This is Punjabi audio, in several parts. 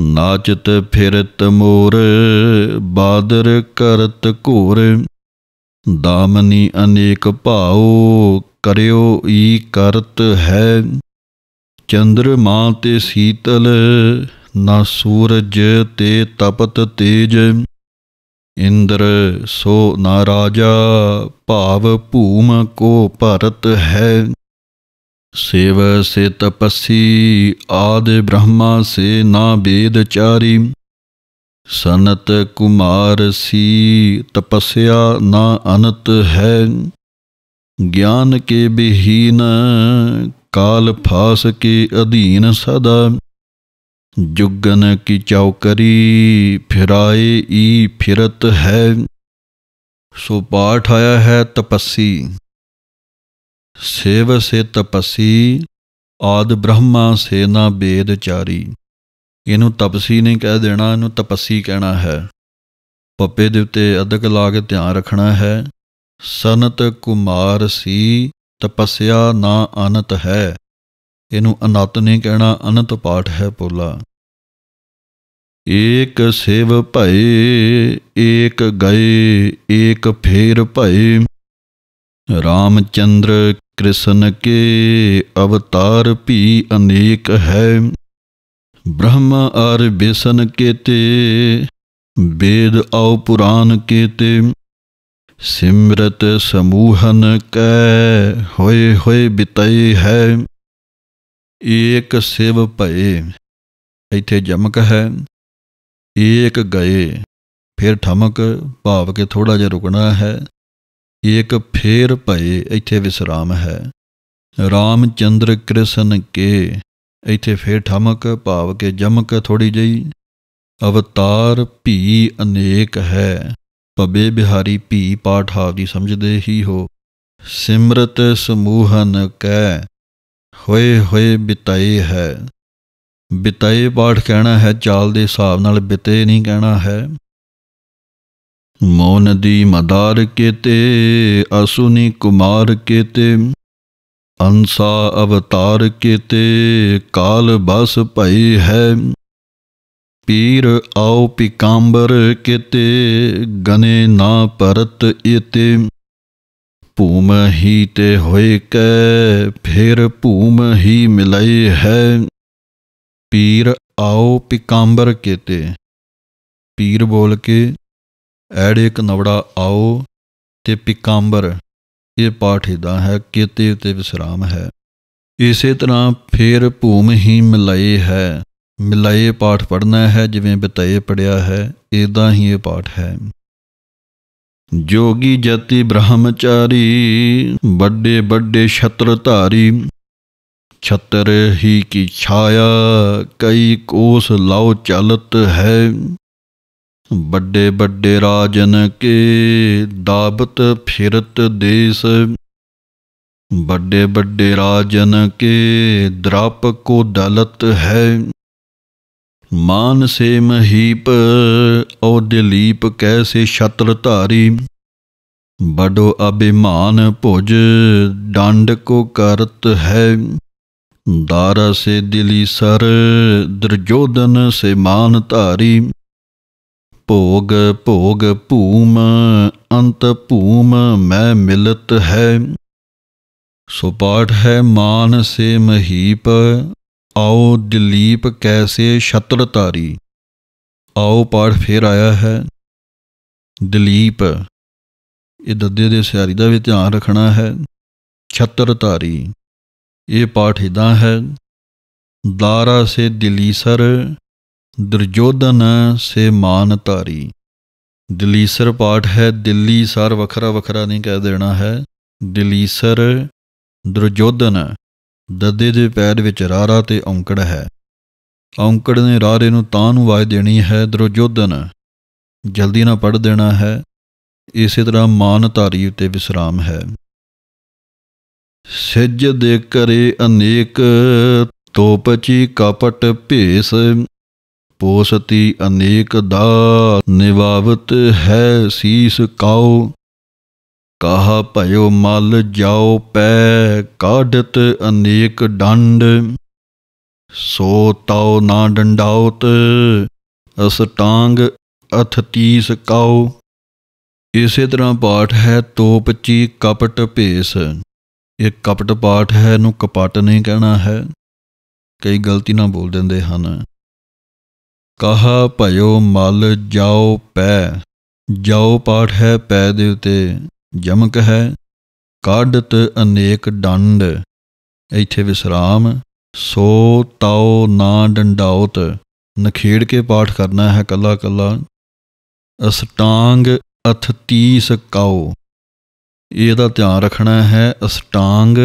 ਨਾਚਤ ਫਿਰਤ ਮੋਰ ਬਾਦਰ ਕਰਤ ਘੋਰ ਦਾਮਨੀ ਅਨੇਕ ਭਾਉ ਕਰਿਓ ਈ ਕਰਤ ਹੈ ਚੰਦਰਮਾ ਤੇ ਸੀਤਲ ਨਾ ਸੂਰਜ ਤੇ ਤਪਤ ਤੇਜ ਇੰਦਰ ਸੋ ਨਾ ਰਾਜਾ ਭਾਵ ਭੂਮ ਕੋ ਭਰਤ ਹੈ ਸੇਵ ਸੇ ਤਪਸੀ ਆਦਿ ਬ੍ਰਹਮਾ ਸੇ ਨਾ ਬੇਦ ਚਾਰੀ ਸਨਤ ਕੁਮਾਰ ਸੀ ਤਪਸਿਆ ਨਾ ਅਨਤ ਹੈ ਗਿਆਨ ਕੇ ਬਿਹੀਨ ਕਾਲ ਫਾਸ ਕੇ ਅਧੀਨ ਸਦਾ ਜੁਗਨ ਕੀ ਚੌਕਰੀ ਫਿਰਾਏ ਈ ਫਿਰਤ ਹੈ ਸੋ ਪਾਠ ਆਇਆ ਹੈ ਤਪਸੀ ਸੇਵ ਸੇ ਤਪਸੀ ਆਦ ਬ੍ਰਹਮਾ ਸੇ ਨਾ ਬੇਦ ਚਾਰੀ ਇਹਨੂੰ ਤਪਸੀ ਨਹੀਂ ਕਹਿ ਦੇਣਾ ਇਹਨੂੰ ਤਪਸੀ ਕਹਿਣਾ ਹੈ ਪੱਪੇ ਦੇ ਉੱਤੇ ਅਦਕ ਲਾ ਕੇ ਧਿਆਨ ਰੱਖਣਾ ਹੈ ਸਨਤ ਕੁਮਾਰ ਸੀ ਤਪਸਿਆ ਨਾ ਅਨਤ ਹੈ ਇਹਨੂੰ ਅਨਤ ਨਹੀਂ ਕਹਿਣਾ ਅਨੰਤ ਪਾਠ ਹੈ ਪੋਲਾ ਏਕ ਸੇਵ ਭਏ ਏਕ ਗਏ ਏਕ ਫੇਰ ਭਏ ਰਾਮਚੰਦਰ कृष्ण के अवतार भी अनेक है ब्रह्मा और बेसन के ते वेद और पुराण के ते सिमरत समूहन कै होए होए बितय है एक शिव पए ਇੱਥੇ ਜਮਕ ਹੈ ਏਕ ਗਏ ਫਿਰ ਠਮਕ ਭਾਵ ਕੇ ਥੋੜਾ ਜਿਹਾ ਰੁਕਣਾ ਹੈ ਏਕ ਫੇਰ ਭਏ ਇੱਥੇ ਵਿਸਰਾਮ ਹੈ RAM ਚੰਦਰ ਕ੍ਰਿਸ਼ਨ ਕੇ ਇੱਥੇ ਫੇਰ ਠਮਕ ਭਾਵ ਕੇ ਜਮਕ ਥੋੜੀ ਜਈ ਅਵਤਾਰ ਭੀ ਅਨੇਕ ਹੈ ਪਬੇ ਬਿਹਾਰੀ ਭੀ ਪਾਠ ਦੀ ਸਮਝਦੇ ਹੀ ਹੋ ਸਿਮਰਤ ਸਮੂਹਨ ਕੈ ਹੋਏ ਹੋਏ ਬਿਤਾਏ ਹੈ ਬਿਤਾਏ ਪਾਠ ਕਹਿਣਾ ਹੈ ਚਾਲ ਦੇ ਹਿਸਾਬ ਨਾਲ ਬਿਤੇ ਨਹੀਂ ਕਹਿਣਾ ਹੈ ਮੋਨ ਦੀ ਮਦਾਰ ਕੇਤੇ ਅਸੁਨੀ ਕੁਮਾਰ ਕੇਤੇ ਅੰਸਾ ਅਵਤਾਰ ਕੇਤੇ ਕਾਲ ਬਸ ਭਈ ਹੈ ਪੀਰ ਆਉ ਪਿਕੰਬਰ ਕੇਤੇ ਗਨੇ ਨਾ ਪਰਤ ਇਤੇ ਭੂਮ ਹੀ ਤੇ ਹੋਏ ਕੈ ਫਿਰ ਭੂਮ ਹੀ ਮਿਲਈ ਹੈ ਪੀਰ ਆਉ ਪਿਕੰਬਰ ਕੇਤੇ ਪੀਰ ਬੋਲ ਕੇ ਐੜੇ ਕਨਵੜਾ ਆਓ ਤੇ ਪਿਕਾਂਬਰ ਇਹ ਪਾਠ ਇਹਦਾ ਹੈ ਕੀਤੇ ਤੇ ਵਿਸਰਾਮ ਹੈ ਇਸੇ ਤਰ੍ਹਾਂ ਫੇਰ ਭੂਮ ਹੀ ਮਿਲਾਏ ਹੈ ਮਿਲਾਏ ਪਾਠ ਪੜਨਾ ਹੈ ਜਿਵੇਂ ਬਤਾਏ ਪੜਿਆ ਹੈ ਇਦਾਂ ਹੀ ਇਹ ਪਾਠ ਹੈ ਜੋਗੀ ਜਤੀ ਬ੍ਰਹਮਚਾਰੀ ਵੱਡੇ ਵੱਡੇ ਛਤਰ ਧਾਰੀ ਛਤਰ ਹੀ ਕੀ ਛਾਇਆ ਕਈ ਕੋਸ ਲਾਉ ਚਲਤ ਹੈ ਵੱਡੇ ਵੱਡੇ ਰਾਜਨ ਕੇ ਦਾਬਤ ਫਿਰਤ ਦੇਸ ਵੱਡੇ ਵੱਡੇ ਰਾਜਨ ਕੇ ਦਰਪ ਕੋ ਦਲਤ ਹੈ ਮਾਨ ਸੇ ਮਹੀਪ ਔ ਦਿਲੀਪ ਕੈਸੇ ਛਤਰ ਧਾਰੀ ਬੜੋ ਅਭਿਮਾਨ ਭੁਜ ਡੰਡ ਕੋ ਕਰਤ ਹੈ ਦਾਰਾ ਸੇ ਦਿਲੀ ਸਰ ਦਰਜੋਦਨ ਸੇ ਮਾਨ ਧਾਰੀ ਭੋਗ ਭੋਗ ਭੂਮ ਅੰਤ ਭੂਮ ਮੈਂ ਮਿਲਤ ਹੈ ਸੋ ਪਾਠ ਹੈ ਮਾਨ ਸੇ ਮਹੀਪ ਆਓ ਦਲੀਪ ਕੈਸੇ ਛਤਰ ਤਾਰੀ ਆਓ ਪਾਠ ਫੇਰ ਆਇਆ ਹੈ ਦਲੀਪ ਇਹ ਦੱਦੇ ਦੇ ਸਿਆਰੀ ਦਾ ਵੀ ਧਿਆਨ ਰੱਖਣਾ ਹੈ ਛਤਰ ਤਾਰੀ ਇਹ ਪਾਠ ਇਦਾਂ ਹੈ ਦਾਰਾ ਸੇ ਦਿਲੀਸਰ ਦੁਰਜੋਧਨ ਸੇ ਮਾਨ ਧਾਰੀ ਦਲੀਸਰ ਪਾਠ ਹੈ ਦਿੱਲੀ ਸਰ ਵੱਖਰਾ ਵੱਖਰਾ ਨਹੀਂ ਕਹਿ ਦੇਣਾ ਹੈ ਦਲੀਸਰ ਦੁਰਜੋਧਨ ਦੱਦੇ ਦੇ ਪੈਰ ਵਿੱਚ ਰਾਰਾ ਤੇ ਔਂਕੜ ਹੈ ਔਂਕੜ ਨੇ ਰਾਰੇ ਨੂੰ ਤਾਂ ਨੂੰ ਵਾਜ ਦੇਣੀ ਹੈ ਦੁਰਜੋਧਨ ਜਲਦੀ ਨਾਲ ਪੜ ਦੇਣਾ ਹੈ ਇਸੇ ਤਰ੍ਹਾਂ ਮਾਨ ਧਾਰੀ ਉਤੇ ਵਿਸਰਾਮ ਹੈ ਸਿੱਜ ਦੇ ਕਰੇ ਅਨੇਕ ਤੋਪਚੀ ਕਪਟ ਭੇਸ ਪੋਸਤੀ ਅਨੇਕ ਦਾ ਨਿਵਾਵਤ ਹੈ ਸੀਸ ਕਾਉ ਕਹਾ ਭਇਓ ਮਲ ਜਾਓ ਪੈ ਕਾਢਤ ਅਨੇਕ ਡੰਡ ਸੋ ਤਾਉ ਨਾ ਡੰਡਾਉਤ ਅਸਟਾਂਗ ਅਥ ਤੀਸ ਕਾਉ ਇਸੇ ਤਰ੍ਹਾਂ ਪਾਠ ਹੈ ਤੋਪਚੀ ਕਪਟ ਭੇਸ ਇਹ ਕਪਟ ਪਾਠ ਹੈ ਨੂੰ ਕਪਟ ਨਹੀਂ ਕਹਿਣਾ ਹੈ ਕਈ ਗਲਤੀ ਨਾਲ ਬੋਲ ਦਿੰਦੇ ਹਨ ਕਹਾ ਭਇਓ ਮਲ ਜਾਓ ਪੈ ਜਾਓ ਪਾਠ ਹੈ ਪੈ ਦੇ ਉਤੇ ਜਮਕ ਹੈ ਕਾਢਤ ਅਨੇਕ ਡੰਡ ਇੱਥੇ ਵਿਸਰਾਮ ਸੋ ਤਾਉ ਨਾ ਡੰਡਾਉਤ ਨਖੇੜ ਕੇ ਪਾਠ ਕਰਨਾ ਹੈ ਕੱਲਾ ਕੱਲਾ ਅਸਟਾਂਗ ਅਥ 30 ਕਾਉ ਇਹਦਾ ਧਿਆਨ ਰੱਖਣਾ ਹੈ ਅਸਟਾਂਗ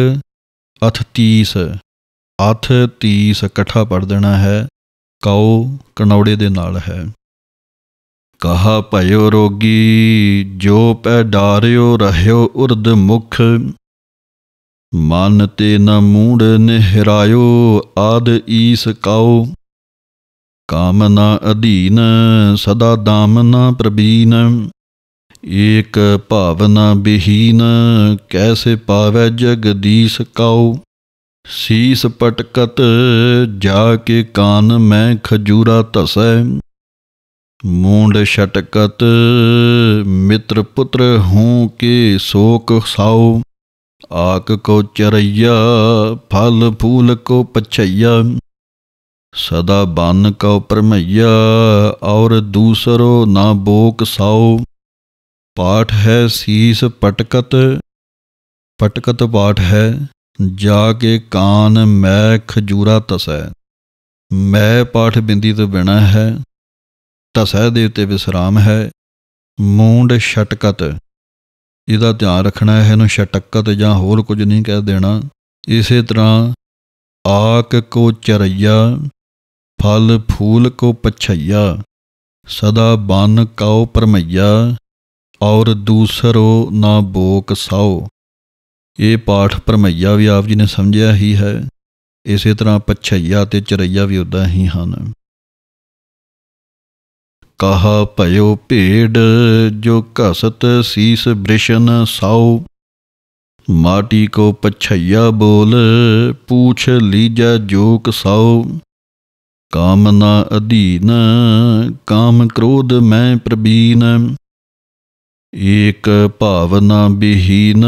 ਅਥ 30 ਅਥ 30 ਇਕੱਠਾ ਪੜ ਦੇਣਾ ਹੈ ਕਉ ਕਨੌੜੇ ਦੇ ਨਾਲ ਹੈ ਕਹਾ ਭਇਓ ਰੋਗੀ ਜੋ ਪੈ ਡਾਰਿਓ ਰਹਿਓ ਉਰਦ ਮੁਖ ਮਨ ਤੇ ਨ ਮੂੜ ਨਿਹਰਾਇਓ ਆਦ ਈਸ ਕਉ ਕਾਮਨਾ ਅਧੀਨ ਸਦਾ ਦਾਮਨਾ ਪ੍ਰਬੀਨ ਏਕ ਭਾਵਨਾ ਬਿਹੀਨ ਕੈਸੇ ਪਾਵੇ ਜਗਦੀਸ਼ ਕਉ ਸੀਸ ਪਟਕਤ ਜਾ ਕੇ ਕਾਨ ਮੈਂ ਖਜੂਰਾ ਧਸੈ ਮੂੰਡ ਛਟਕਤ ਮਿੱਤਰ ਪੁੱਤਰ ਹੂੰ ਕੇ ਸੋਕ ਸਾਉ ਆਕ ਕੋ ਚਰਈਆ ਫਲ ਫੂਲ ਕੋ ਪਛਈਆ ਸਦਾ ਬਨ ਕਉ ਪਰਮਈਆ ਔਰ ਦੂਸਰੋ ਨਾ ਬੋਕ ਸਾਉ ਪਾਠ ਹੈ ਸੀਸ ਪਟਕਤ ਪਟਕਤ ਪਾਠ ਹੈ ਜਾ ਕੇ ਕਾਨ ਮੈਂ ਖਜੂਰਾ ਤਸੈ ਮੈਂ ਪਾਠ ਬਿੰਦੀ ਤੋਂ ਬਿਨਾ ਹੈ ਤਸੈ ਦੇ ਉਤੇ ਵਿਸਰਾਮ ਹੈ ਮੂੰਡ ਛਟਕਤ ਇਹਦਾ ਧਿਆਨ ਰੱਖਣਾ ਹੈ ਇਹਨੂੰ ਛਟਕਤ ਜਾਂ ਹੋਰ ਕੁਝ ਨਹੀਂ ਕਹਿ ਦੇਣਾ ਇਸੇ ਤਰ੍ਹਾਂ ਆਕ ਕੋ ਚਰਈਆ ਫਲ ਫੂਲ ਕੋ ਪਛਈਆ ਸਦਾ ਬਨ ਕਾਉ ਪਰਮਈਆ ਔਰ ਦੂਸਰੋ ਨਾ ਬੋਕ ਸਾਓ ਇਹ ਪਾਠ ਪਰਮਈਆ ਵੀ ਆਪ ਜੀ ਨੇ ਸਮਝਿਆ ਹੀ ਹੈ ਇਸੇ ਤਰ੍ਹਾਂ ਪਛਈਆ ਤੇ ਚਰਈਆ ਵੀ ਉਦਾਂ ਹੀ ਹਨ ਕਹਾ ਭਇਓ ਭੇਡ ਜੋ ਘਸਤ ਸੀਸ ਬ੍ਰਿਸ਼ਨ ਸਾਉ ਮਾਟੀ ਕੋ ਪਛਈਆ ਬੋਲ ਪੂਛ ਲੀਜਾ ਜੋਕ ਸਾਉ ਕਾਮਨਾ ਅਧੀਨ ਕਾਮ ਕ੍ਰੋਧ ਮੈਂ ਪ੍ਰਬੀਨ ਏਕ ਭਾਵਨਾ ਬਿਹੀਨ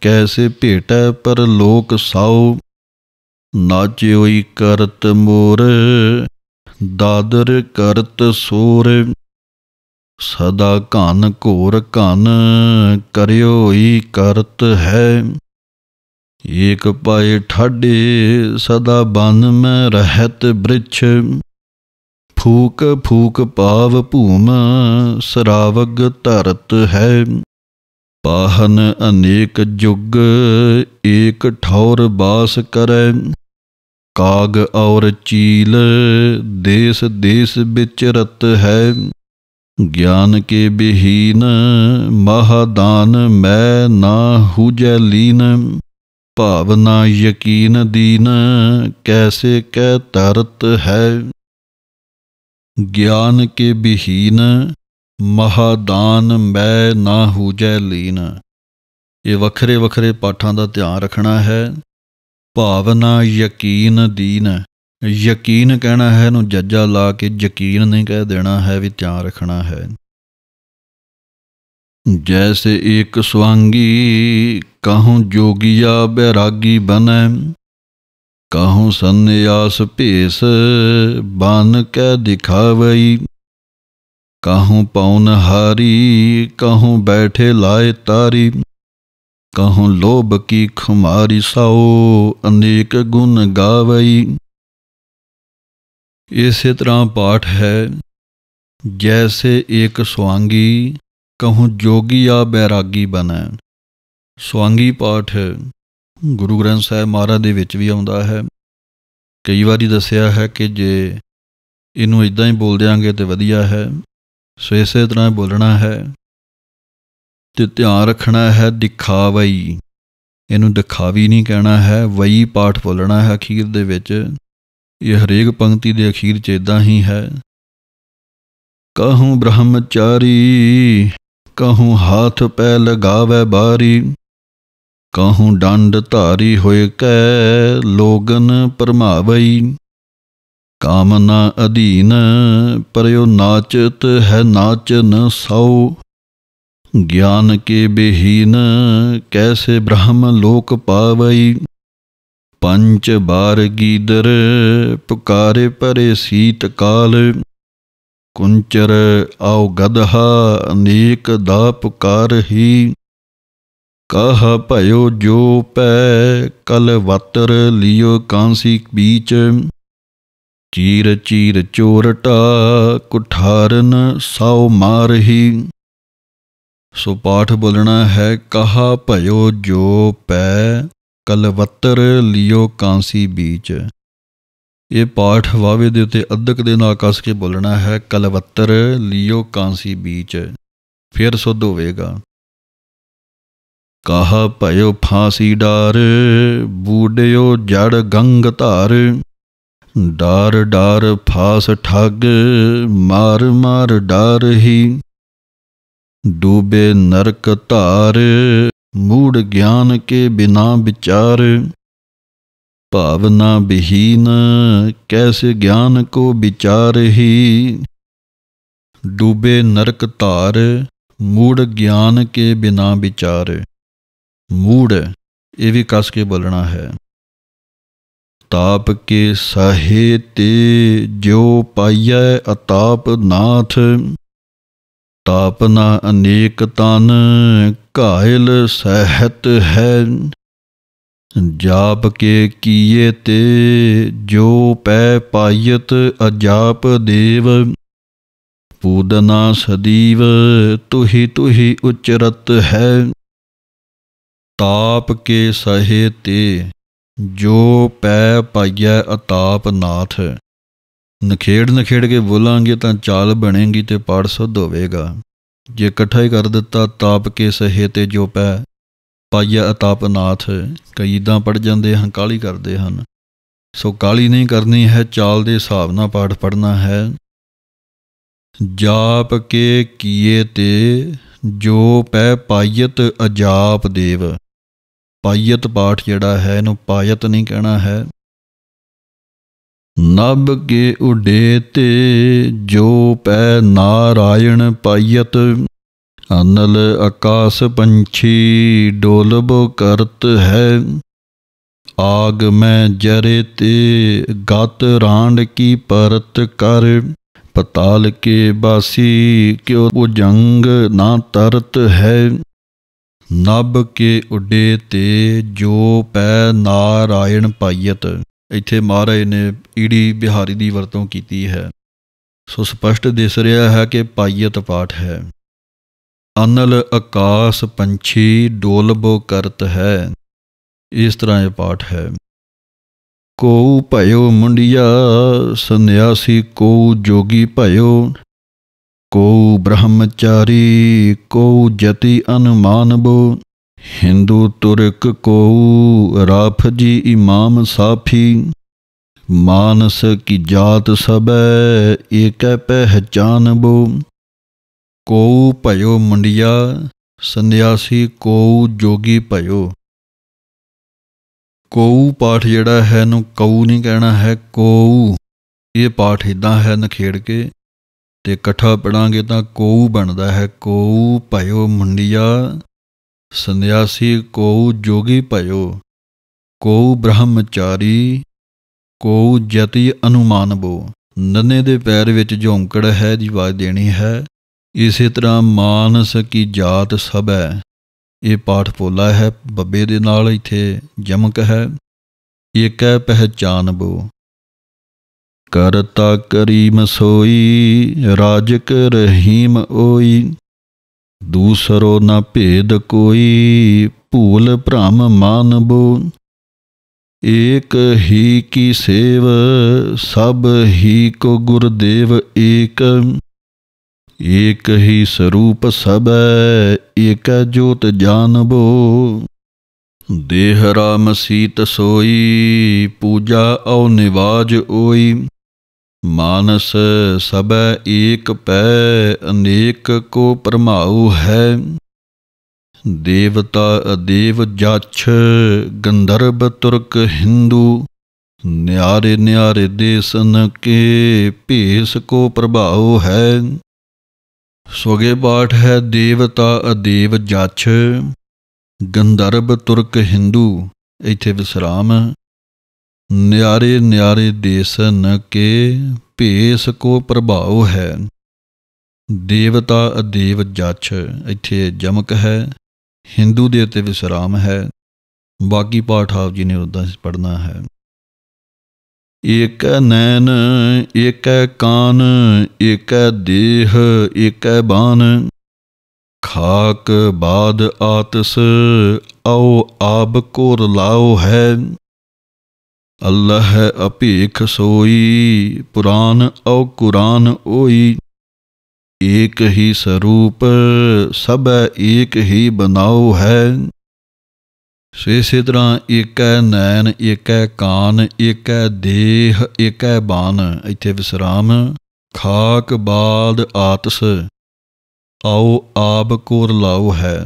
ਕੈਸੇ ਭੇਟੈ ਪਰ ਲੋਕ ਸਾਉ ਨਾਚਿਓਈ ਕਰਤ ਮੋਰ ਦਾਦਰ ਕਰਤ ਸੂਰ ਸਦਾ ਘਨ ਘੋਰ ਘਨ ਕਰਿਓਈ ਕਰਤ ਹੈ ਏਕ ਪਾਏ ਠਾਡੇ ਸਦਾ ਬਨ ਮੈਂ ਰਹਿਤ ਬ੍ਰਿਛ ਫੂਕ ਫੂਕ ਪਾਵ ਭੂਮ ਸਰਾਵਗ ਧਰਤ ਹੈ ਪਾਹਨ ਅਨੇਕ ਜੁਗ ਏਕ ਠੌਰ ਬਾਸ ਕਰੈ ਕਾਗ ਔਰ ਚੀਲ ਦੇਸ ਦੇਸ ਵਿੱਚ ਰਤ ਹੈ ਗਿਆਨ ਕੇ ਬਿਹੀਨ ਮਹਾਦਾਨ ਮੈਂ ਨਾ ਹੂਜੈ ਲੀਨ ਭਾਵਨਾ ਯਕੀਨ ਦੀਨ ਕੈਸੇ ਕਹਿ ਤਰਤ ਹੈ ਗਿਆਨ ਕੇ ਬਿਹੀਨ ਮਹਾਦਾਨ ਮੈਂ ਨਾ ਹੂਜੈ ਲੀਨ ਇਹ ਵੱਖਰੇ ਵੱਖਰੇ ਪਾਠਾਂ ਦਾ ਧਿਆਨ ਰੱਖਣਾ ਹੈ ਭਾਵਨਾ ਯਕੀਨ ਦੀਨ ਯਕੀਨ ਕਹਿਣਾ ਹੈ ਨੂੰ ਜੱਜਾ ਲਾ ਕੇ ਯਕੀਨ ਨਹੀਂ ਕਹਿ ਦੇਣਾ ਹੈ ਵੀ ਧਿਆਨ ਰੱਖਣਾ ਹੈ ਜੈਸੇ ਇੱਕ ਸਵਾਂਗੀ ਕਹੂੰ ਜੋਗੀਆ ਬੈਰਾਗੀ ਬਨੈ ਕਾਹੂ ਸੰਨਿਆਸ ਭੇਸ ਬਨ ਕੈ ਦਿਖਾਵਈ ਕਾਹੂ ਪਉਨ ਹਾਰੀ ਕਾਹੂ ਬੈਠੇ ਲਾਇ ਤਾਰੀ ਕਾਹੂ ਲੋਭ ਕੀ ਖੁਮਾਰੀ ਸਾਓ ਅਨੇਕ ਗੁਣ ਗਾਵਈ ਇਸੇ ਤਰ੍ਹਾਂ ਪਾਠ ਹੈ ਜੈਸੇ ਇੱਕ ਸੁਆਂਗੀ ਕਹੂੰ ਜੋਗੀ ਆ ਬੈਰਾਗੀ ਬਨੈ ਸੁਆਂਗੀ ਪਾਠ ਗੁਰੂ ਗ੍ਰੰਥ ਸਾਹਿਬ ਮਹਾਰਾਜ ਦੇ ਵਿੱਚ ਵੀ ਆਉਂਦਾ ਹੈ ਕਈ ਵਾਰੀ ਦੱਸਿਆ ਹੈ ਕਿ ਜੇ ਇਹਨੂੰ ਇਦਾਂ ਹੀ ਬੋਲ ਦਿਆਂਗੇ ਤੇ ਵਧੀਆ ਹੈ ਸੋ ਇਸੇ ਤਰ੍ਹਾਂ ਬੋਲਣਾ ਹੈ ਤੇ ਧਿਆਨ ਰੱਖਣਾ ਹੈ ਦਿਖਾਵਈ ਇਹਨੂੰ ਦਿਖਾਵੀ ਨਹੀਂ ਕਹਿਣਾ ਹੈ ਵਈ ਪਾਠ ਬੋਲਣਾ ਹੈ ਅਖੀਰ ਦੇ ਵਿੱਚ ਇਹ ਹਰੇਕ ਪੰਕਤੀ ਦੇ ਅਖੀਰ 'ਚ ਇਦਾਂ ਹੀ ਹੈ ਕਹੂੰ ਬ੍ਰਹਮਚਾਰੀ ਕਹੂੰ ਹੱਥ ਪੈ ਲਗਾਵੇ ਬਾਰੀ ਕਹੂੰ ਡੰਡ ਧਾਰੀ ਹੋਏ ਕੈ ਲੋਗਨ ਪਰਮਾਵਈ ਕਾਮਨਾ ਅਧੀਨ ਪਰਿਉ ਨਾਚਤ ਹੈ ਨਾਚਨ ਸਉ ਗਿਆਨ ਕੇ ਬਹੀਨ ਕੈਸੇ ਬ੍ਰਹਮ ਲੋਕ ਪਾਵਈ ਪੰਚ ਬਾਰ ਗੀਦਰ ਪੁਕਾਰੇ ਪਰੇ ਸੀਤ ਕਾਲ ਕੁੰਚਰ ਆਉ ਗਦਹਾ ਅਨੇਕ ਦਾ ਪੁਕਾਰ ਹੀ ਕਹ ਭਇਓ ਜੋ ਪੈ ਕਲਵਤਰ ਲਿਓ ਕਾਂਸੀ ਬੀਚ ਚੀਰ ਚੀਰ ਚੋਰਟਾ ਕੁਠਾਰਨ ਸਉ ਮਾਰਹੀ ਸੋ ਪਾਠ ਬੋਲਣਾ ਹੈ ਕਹਾ ਭਇਓ ਜੋ ਪੈ ਕਲਵੱਤਰ ਲਿਓ ਕਾਂਸੀ ਬੀਚ ਇਹ ਪਾਠ ਵਾਵੇ ਦੇ ਉਤੇ ਅਦਕ ਦੇ ਨਾਲ ਕਸ ਕੇ ਬੋਲਣਾ ਹੈ ਕਲਵੱਤਰ ਲਿਓ ਕਾਂਸੀ ਬੀਚ ਫਿਰ ਸੁਧ ਹੋਵੇਗਾ ਕਹ पयो फांसी डार बूढ़ो जड़ गंग तार डार डार ਫਾਸ ठग मार मार डार ही डूबे नरक तार मूढ़ ज्ञान के बिना विचार भावना विहीन कैसे ज्ञान को विचार ही डूबे नरक तार मूढ़ ज्ञान के बिना विचार ਮੂੜ ਇਹ ਵੀ ਕਸ ਕੇ ਬੋਲਣਾ ਹੈ ਤਾਪ ਕੇ ਸਹੇ ਤੇ ਜੋ ਪਾਈਐ ਅਤਾਪ ਨਾਥ ਤਾਪਨਾ ਅਨੇਕ ਤਨ ਘਾਇਲ ਸਹਿਤ ਹੈ ਜਾਪ ਕੇ ਕੀਏ ਤੇ ਜੋ ਪੈ ਪਾਇਤ ਅਜਾਪ ਦੇਵ ਪੂਦਨਾ ਸਦੀਵ ਤੁਹੀ ਤੁਹੀ ਉਚਰਤ ਹੈ ਤਾਪ ਕੇ ਸਹੇ ਤੇ ਜੋ ਪੈ ਪਾਈਐ ਅਤਾਪ ਨਾਥ ਨਖੇੜ ਨਖੇੜ ਕੇ ਬੋਲਾਂਗੇ ਤਾਂ ਚਾਲ ਬਣੇਗੀ ਤੇ ਪਾੜ ਸੁਧ ਹੋਵੇਗਾ ਜੇ ਇਕੱਠਾ ਹੀ ਕਰ ਦਿੱਤਾ ਤਾਪ ਕੇ ਸਹੇ ਤੇ ਜੋ ਪੈ ਪਾਈਐ ਅਤਾਪ ਨਾਥ ਕਈ ਕਈਦਾਂ ਪੜ ਜਾਂਦੇ ਹਨ ਕਾਲੀ ਕਰਦੇ ਹਨ ਸੋ ਕਾਲੀ ਨਹੀਂ ਕਰਨੀ ਹੈ ਚਾਲ ਦੇ ਹਿਸਾਬ ਨਾਲ ਪਾਠ ਪੜਨਾ ਹੈ ਜਾਪ ਕੇ ਕੀਏ ਤੇ ਜੋ ਪੈ ਪਾਇਤ ਅਜਾਪ ਦੇਵ ਪਾਇਤ ਪਾਠ ਜਿਹੜਾ ਹੈ ਇਹਨੂੰ ਪਾਇਤ ਨਹੀਂ ਕਹਿਣਾ ਹੈ ਨਭ ਕੇ ਉਡੇ ਤੇ ਜੋ ਪੈ ਨਾਰਾਇਣ ਪਾਇਤ ਅਨਲ ਆਕਾਸ ਪੰਛੀ ਡੋਲਬ ਕਰਤ ਹੈ ਆਗ ਮੈਂ ਜਰੇ ਤੇ ਗਤ ਰਾਂਡ ਕੀ ਪਰਤ ਕਰ ਪਤਾਲ ਕੇ ਬਾਸੀ ਕਿਉ ਉਹ ਜੰਗ ਨਾ ਤਰਤ ਹੈ ਨਭ ਕੇ ਉੱਡੇ ਤੇ ਜੋ ਪੈ ਨਾਰਾਇਣ ਪਾਇਤ ਇੱਥੇ ਮਹਾਰਾਜ ਨੇ ਈੜੀ ਬਿਹਾਰੀ ਦੀ ਵਰਤੋਂ ਕੀਤੀ ਹੈ ਸੋ ਸਪਸ਼ਟ ਦਿਸ ਰਿਹਾ ਹੈ ਕਿ ਪਾਇਤ ਪਾਠ ਹੈ ਅਨਲ ਆਕਾਸ ਪੰਛੀ ਡੋਲਬੋ ਕਰਤ ਹੈ ਇਸ ਤਰ੍ਹਾਂ ਇਹ ਪਾਠ ਹੈ ਕੋ ਭਇਓ ਮੁੰਡਿਆ ਸੰਨਿਆਸੀ ਕੋ ਜੋਗੀ ਭਇਓ ਕੋ ਬ੍ਰਹਮਚਾਰੀ ਕੋ ਜਤੀ ਅਨਮਾਨਬੋ ਹਿੰਦੂ ਤੁਰਕ ਕੋ ਜੀ ਇਮਾਮ ਸਾਫੀ ਮਾਨਸ ਕੀ ਜਾਤ ਸਬੈ ਏਕੈ ਪਹਿਚਾਨਬੋ ਕੋ ਭਇਓ ਮੰਡਿਆ ਸੰਨਿਆਸੀ ਕੋ ਜੋਗੀ ਭਇਓ ਕਉ ਪਾਠ ਜਿਹੜਾ ਹੈ ਨੂੰ ਕਉ ਨਹੀਂ ਕਹਿਣਾ ਹੈ ਕਉ ਇਹ ਪਾਠ ਇਦਾਂ ਹੈ ਨਖੇੜ ਕੇ ਤੇ ਇਕੱਠਾ ਪੜਾਂਗੇ ਤਾਂ ਕੋਉ ਬਣਦਾ ਹੈ ਕੋਉ ਭਇਓ ਮੁੰਡਿਆ ਸੰਨਿਆਸੀ ਕੋਉ ਜੋਗੀ ਭਇਓ ਕੋਉ ਬ੍ਰਹਮਚਾਰੀ ਕੋਉ ਜਤੀ ਅਨੁਮਾਨਬੋ ਨੰਨੇ ਦੇ ਪੈਰ ਵਿੱਚ ਝੌਂਕੜ ਹੈ ਦੀ ਆਵਾਜ਼ ਦੇਣੀ ਹੈ ਇਸੇ ਤਰ੍ਹਾਂ ਮਾਨਸ ਕੀ ਜਾਤ ਸਭ ਹੈ ਇਹ ਪਾਠ ਪੋਲਾ ਹੈ ਬੱਬੇ ਦੇ ਨਾਲ ਇੱਥੇ ਜਮਕ ਹੈ ਇਕ ਹੈ ਪਹਿਚਾਨਬੋ ਕਰਤਾ ਕਰੀਮ ਸੋਈ ਰਾਜਕ ਰਹੀਮ ਓਈ ਦੂਸਰੋ ਨਾ ਭੇਦ ਕੋਈ ਭੂਲ ਭ੍ਰਮ ਬੋ ਏਕ ਹੀ ਕੀ ਸੇਵ ਸਭ ਹੀ ਕੋ ਗੁਰਦੇਵ ਏਕ ਏਕ ਹੀ ਸਰੂਪ ਸਭ ਏਕ ਜੋਤ ਜਾਣਬੋ ਦੇਹ ਰਾਮ ਸੀਤ ਸੋਈ ਪੂਜਾ ਔ ਨਿਵਾਜ ਓਈ ਮਾਨਸ ਸਭੈ ਏਕ ਪੈ ਅਨੇਕ ਕੋ ਪਰਮਾਉ ਹੈ ਦੇਵਤਾ ਅਦੇਵ ਜਾਛ ਗੰਧਰਬ ਤੁਰਕ ਹਿੰਦੂ ਨਿਆਰੇ ਨਿਆਰੇ ਦੇਸਨ ਕੇ ਭੇਸ ਕੋ ਪ੍ਰਭਾਉ ਹੈ ਸੋਗੇ ਬਾਠ ਹੈ ਦੇਵਤਾ ਅਦੇਵ ਜਾਛ ਗੰਧਰਬ ਤੁਰਕ ਹਿੰਦੂ ਇੱਥੇ ਵਿਸਰਾਮ ਨਿਆਰੇ ਨਿਆਰੇ ਦੇਸਨ ਕੇ ਭੇਸ ਕੋ ਪ੍ਰਭਾਵ ਹੈ ਦੇਵਤਾ ਅਦੇਵ ਜਛ ਇੱਥੇ ਜਮਕ ਹੈ ਹਿੰਦੂ ਦੇ ਉੱਤੇ ਵਿਸਰਾਮ ਹੈ ਬਾਕੀ ਪਾਠ ਆਪ ਜੀ ਨੇ ਉਦਾਂ ਪੜਨਾ ਹੈ ਇਕ ਨੈਣ ਇਕ ਕਾਨ ਇਕ ਦੇਹ ਇਕ ਬਾਨ ਖਾਕ ਬਾਦ ਆਤਸ ਆਓ ਆਬ ਕੋ ਰਲਾਉ ਹੈ ਅੱਲਾਹ ਹੈ ਅਪੀਖ ਸੋਈ ਪੁਰਾਨ ਔ ਕੁਰਾਨ ਓਈ ਏਕ ਹੀ ਸਰੂਪ ਸਭ ਏਕ ਹੀ ਬਨਾਉ ਹੈ ਸੇ ਸੇ ਤਰ੍ਹਾਂ ਏਕੈ ਨੈਣ ਏਕੈ ਕਾਨ ਏਕੈ ਦੇਹ ਏਕੈ ਬਾਨ ਇੱਥੇ ਵਿਸਰਾਮ ਖਾਕ ਬਾਦ ਆਤਸ ਆਓ ਆਪ ਕੋਰ ਲਾਉ ਹੈ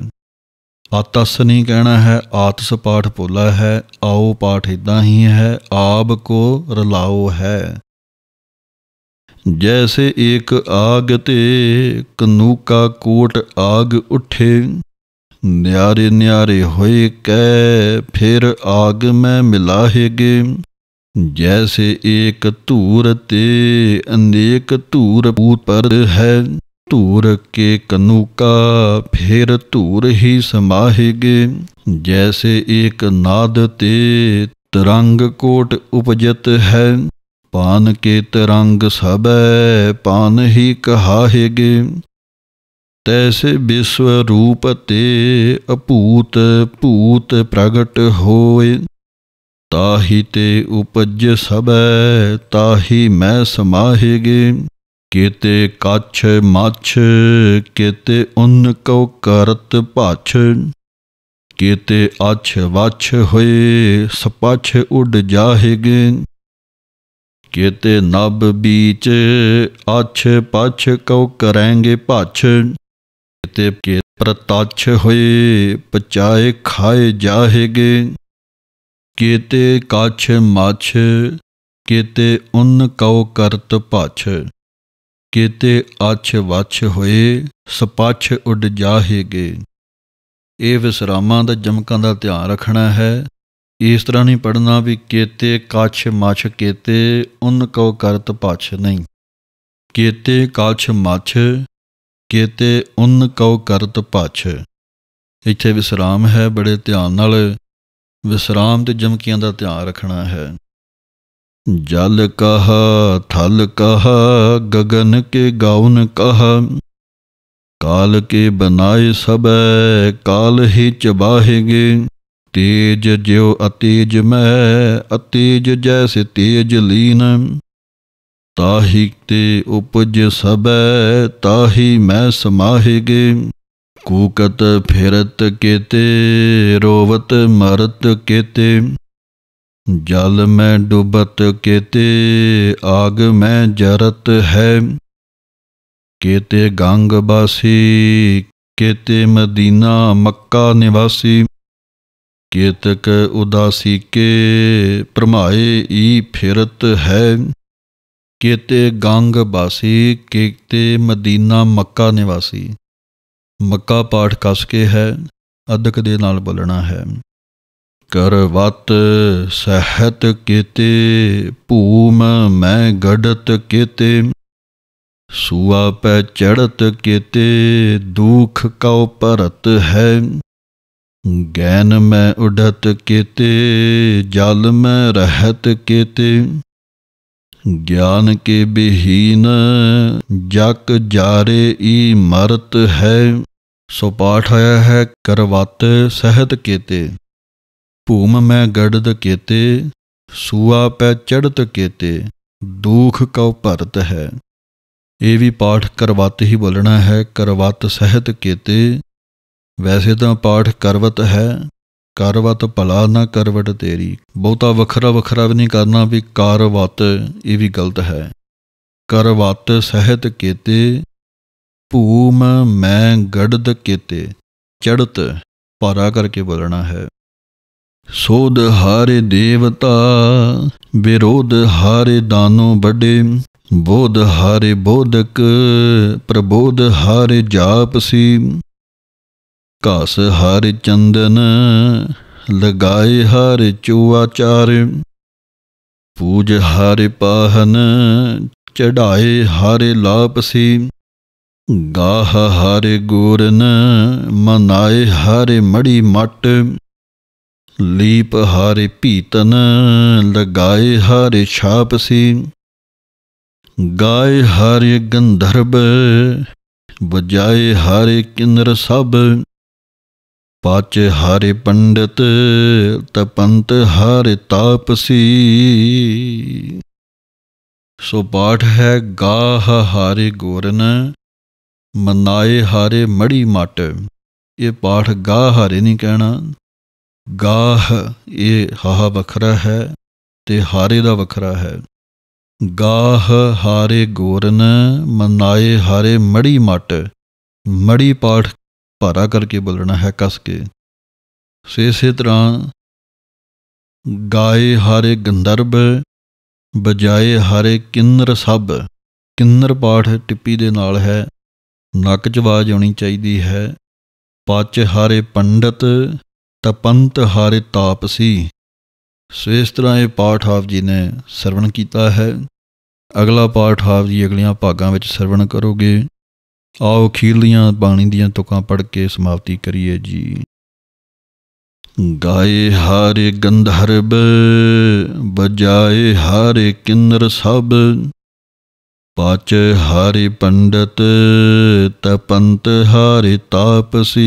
ਆਤਸ ਨਹੀਂ ਕਹਿਣਾ ਹੈ ਆਤਸ ਪਾਠ ਭੋਲਾ ਹੈ ਆਓ ਪਾਠ ਇਦਾਂ ਹੀ ਹੈ ਆਬ ਕੋ ਰਲਾਓ ਹੈ ਜੈਸੇ ਏਕ ਆਗ ਤੇ ਕਨੂਕਾ ਕੋਟ ਆਗ ਉੱਠੇ ਨਿਆਰੇ ਨਿਆਰੇ ਹੋਏ ਕੈ ਫਿਰ ਆਗ ਮੈਂ ਮਿਲਾਹੇਗੇ ਜੈਸੇ ਏਕ ਧੂਰ ਤੇ ਅਨੇਕ ਧੂਰ ਪੂਰ ਪਰ ਹੈ ਧੂਰ ਕੇ ਕਨੂਕਾ ਫੇਰ ਧੂਰ ਹੀ ਸਮਾਹੇਗੇ ਜੈਸੇ ਏਕ ਨਾਦ ਤੇ ਤਰੰਗ ਕੋਟ ਉਪਜਤ ਹੈ ਪਾਨ ਕੇ ਤਰੰਗ ਸਭੈ ਪਾਨ ਹੀ ਕਹਾਹੇਗੇ ਤੈਸੇ ਵਿਸ਼ਵ ਰੂਪ ਤੇ ਅਪੂਤ ਭੂਤ ਪ੍ਰਗਟ ਹੋਏ ਤਾਹੀ ਤੇ ਉਪਜ ਸਭੈ ਤਾਹੀ ਮੈਂ ਸਮਾਹੇਗੇ ਕਿਤੇ ਕੱਛ ਮੱਛ ਕਿਤੇ ਉਨ ਕਉ ਕਰਤ ਭਾਛ ਕਿਤੇ ਅਛ ਵਛ ਹੋਏ ਸਪਛ ਉਡ ਜਾਹੇਗੇ ਕਿਤੇ ਨਬ ਬੀਚ ਅਛ ਪਛ ਕਉ ਕਰਾਂਗੇ ਭਾਛ ਕਿਤੇ ਕੇ ਪ੍ਰਤਛ ਹੋਏ ਪਚਾਏ ਖਾਏ ਜਾਹੇਗੇ ਕਿਤੇ ਕੱਛ ਮੱਛ ਕਿਤੇ ਉਨ ਕਉ ਕਰਤ ਭਾਛ ਕੀਤੇ ਅਛ ਵਛ ਹੋਏ ਸਪਛ ਉੱਡ ਜਾਹੇਗੇ ਇਹ ਵਿਸਰਾਮਾਂ ਦਾ ਜਮਕਾਂ ਦਾ ਧਿਆਨ ਰੱਖਣਾ ਹੈ ਇਸ ਤਰ੍ਹਾਂ ਨਹੀਂ ਪੜਨਾ ਵੀ ਕੀਤੇ ਕਛ ਮਛ ਕੀਤੇ ਉਨ ਕੋ ਕਰਤ ਪਛ ਨਹੀਂ ਕੀਤੇ ਕਛ ਮਛ ਕੀਤੇ ਉਨ ਕਉ ਕਰਤ ਪਛ ਇੱਥੇ ਵਿਸਰਾਮ ਹੈ ਬੜੇ ਧਿਆਨ ਨਾਲ ਵਿਸਰਾਮ ਤੇ ਜਮਕੀਆਂ ਦਾ ਧਿਆਨ ਰੱਖਣਾ ਹੈ जल कह थल कह गगन के गाउन कह काल के बनाए सब काल ही चबाहेगे तेज ज्यो अतेज मैं अतेज जैसे तेज लीन ताही ते उपज सब ताही मैं समाहेगे कूकत फिरत केते रोवत मरत केते ਜਲ ਮੈਂ ਡੁੱਬਤ ਕੇਤੇ ਆਗ ਮੈਂ ਜਰਤ ਹੈ ਕੇਤੇ ਗੰਗ ਬਾਸੀ ਕੇਤੇ ਮਦੀਨਾ ਮੱਕਾ ਨਿਵਾਸੀ ਕੇਤਕ ਉਦਾਸੀ ਕੇ ਪਰਮਾਏ ਈ ਫਿਰਤ ਹੈ ਕੇਤੇ ਗੰਗ ਬਾਸੀ ਕੇਤੇ ਮਦੀਨਾ ਮੱਕਾ ਨਿਵਾਸੀ ਮੱਕਾ ਪਾਠ ਕਸ ਕੇ ਹੈ ਅਦਕ ਦੇ ਨਾਲ ਬੋਲਣਾ ਹੈ करवत सहत किते भूम मैं गढ़त किते सुआ पै चढ़त किते दुख कौ परत है गैन मैं उड़त किते जल मैं रहत किते ज्ञान के विहीन जक जारे ई मरत है सो पाठ आया है करवत सहत केते ਭੂਮ ਮੈਂ ਗੜਦ ਕੇਤੇ ਸੂਆ ਪੈ ਚੜਤ ਕੇਤੇ ਦੁਖ ਕਉ ਭਰਤ ਹੈ ਇਹ ਵੀ ਪਾਠ ਕਰਵਤ ਹੀ ਬੋਲਣਾ ਹੈ ਕਰਵਤ ਸਹਿਤ ਕੇਤੇ ਵੈਸੇ ਤਾਂ ਪਾਠ ਕਰਵਤ ਹੈ ਕਰਵਤ ਭਲਾ ਨਾ ਕਰਵਟ ਤੇਰੀ ਬਹੁਤਾ ਵੱਖਰਾ ਵੱਖਰਾ ਵੀ ਨਹੀਂ ਕਰਨਾ ਵੀ ਕਰਵਤ ਇਹ ਵੀ ਗਲਤ ਹੈ ਕਰਵਤ ਸਹਿਤ ਕੇਤੇ ਭੂਮ ਮੈਂ ਗੜਦ ਕੇਤੇ ਚੜਤ ਪਾਰਾ ਕਰਕੇ ਬੋਲਣਾ ਹੈ ਸੋਧ ਹਾਰੇ ਦੇਵਤਾ ਵਿਰੋਧ ਹਾਰੇ ਦਾਨੋ ਵੱਡੇ ਬੋਧ ਹਾਰੇ ਬੋਧਕ ਪ੍ਰਬੋਧ ਹਾਰੇ ਜਾਪਸੀ ਘਾਸ ਹਾਰੇ ਚੰਦਨ ਲਗਾਏ ਹਾਰੇ ਚੂਆਚਾਰ ਪੂਜ ਹਾਰੇ ਪਾਹਨ ਚੜਾਏ ਹਾਰੇ ਲਾਪਸੀ ਗਾਹ ਹਾਰੇ ਗੁਰਨ ਮਨਾਏ ਹਾਰੇ ਮੜੀ ਮਟ ਲੀਪ ਹਾਰੇ ਭੀਤਨ ਲਗਾਏ ਹਾਰੇ ਛਾਪ ਸੀ ਗਾਏ ਹਾਰੇ ਗੰਧਰਬ ਵਜਾਏ ਹਾਰੇ ਕਿੰਨਰ ਸਭ ਪਾਚੇ ਹਾਰੇ ਪੰਡਤ ਤਪੰਤ ਹਾਰੇ ਤਾਪਸੀ ਸੋ ਪਾਠ ਹੈ ਗਾਹ ਹਾਰੇ ਗੋਰਨ ਮਨਾਏ ਹਾਰੇ ਮੜੀ ਮਟ ਇਹ ਪਾਠ ਗਾਹ ਹਾਰੇ ਨਹੀਂ ਕਹਿਣਾ ਗਾਹ ਇਹ ਹਾ ਵਖਰਾ ਹੈ ਤੇ ਹਾਰੇ ਦਾ ਵਖਰਾ ਹੈ ਗਾਹ ਹਾਰੇ ਗੋਰਨ ਮਨਾਏ ਹਾਰੇ ਮੜੀ ਮਟ ਮੜੀ ਪਾਠ ਭਾਰਾ ਕਰਕੇ ਬੋਲਣਾ ਹੈ ਕਸ ਕੇ ਸੇ ਸੇ ਤਰ੍ਹਾਂ ਗਾਏ ਹਾਰੇ ਗੰਦਰਬ ਬਜਾਏ ਹਾਰੇ ਕਿੰਨਰ ਸਭ ਕਿੰਨਰ ਪਾਠ ਟਿੱਪੀ ਦੇ ਨਾਲ ਹੈ ਨੱਕ 'ਚ ਆਵਾਜ਼ ਆਉਣੀ ਚਾਹੀਦੀ ਹੈ ਪਾਚ ਹਾਰੇ ਪੰਡਤ ਤਪੰਤ ਹਾਰੇ ਤਾਪਸੀ ਸੋ ਇਸ ਤਰ੍ਹਾਂ ਇਹ ਪਾਠ ਆਪ ਜੀ ਨੇ ਸਰਵਣ ਕੀਤਾ ਹੈ ਅਗਲਾ ਪਾਠ ਆਪ ਜੀ ਅਗਲੀਆਂ ਭਾਗਾਂ ਵਿੱਚ ਸਰਵਣ ਕਰੋਗੇ ਆਓ ਖੀਰਲੀਆਂ ਬਾਣੀ ਦੀਆਂ ਤੁਕਾਂ ਪੜ ਕੇ ਸਮਾਪਤੀ ਕਰੀਏ ਜੀ ਗਾਏ ਹਾਰੇ ਗੰਧਰਬ ਬਜਾਏ ਹਾਰੇ ਕਿੰਨਰ ਸਭ ਪਾਚੇ ਹਾਰੇ ਪੰਡਤ ਤਪੰਤ ਹਾਰੇ ਤਾਪਸੀ